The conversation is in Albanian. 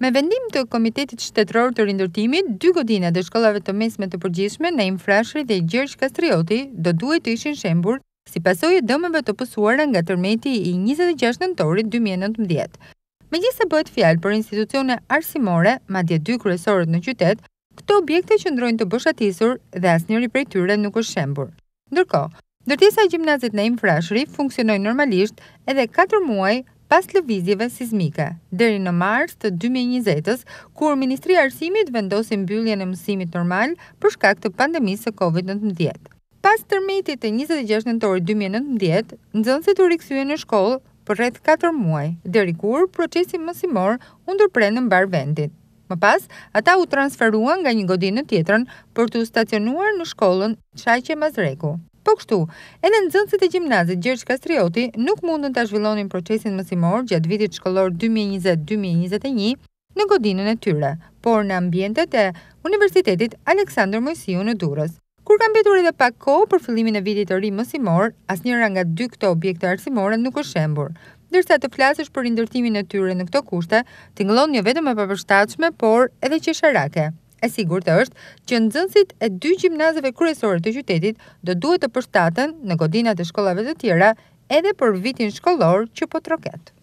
Me vendim të Komitetit Shtetëror të Rindërtimit, dy godinat e shkollave të mesme të përgjithshme në Infrashri dhe Gjergj Kastrioti do duhet të ishin shembur si pasojë dëmeve të pësuara nga tërmeti i 26 nëntorit 2019. Me gjithë se bëhet fjalë për institucione arsimore, ma dje dy kryesorët në qytet, këto objekte qëndrojnë të bëshatisur dhe asë njëri prej tyre nuk është shembur. Ndërko, dërtisa e gjimnazit në Infrashri funksionojnë normalisht edhe 4 muaj pas lëvizjeve sismike, deri në mars të 2020-ës, kur Ministri Arsimit vendosi mbyllje në mësimit normal për shkak të pandemisë të COVID-19. Pas tërmetit e 26 nëntori 2019, nëzënësit u rikësue në shkollë për rreth 4 muaj, deri kur procesi mësimor undërpre në mbar vendit. Më pas, ata u transferuan nga një godinë tjetërën për të stacionuar në shkollën Qajqe Mazreku. Po kështu, edhe në zënësit e gjimnazit Gjergj Kastrioti nuk mundën të zhvillonin procesin mësimor gjatë vitit shkolor 2020-2021 në godinën e tyre, por në ambjentet e Universitetit Aleksandr Mojsiu në Durës. Kur kam betur edhe pak ko për fillimin e vitit të ri mësimor, as njëra nga dy këto objekte arsimore nuk është shembur, dërsa të flasësh për indërtimin e tyre në këto kushte, tinglon një jo vetëm e përpërstatshme, por edhe që sharake. E sigur të është që nëzënsit e dy gjimnazëve kryesore të qytetit dhe duhet të përstatën në godinat e shkollave të tjera edhe për vitin shkollor që po troket.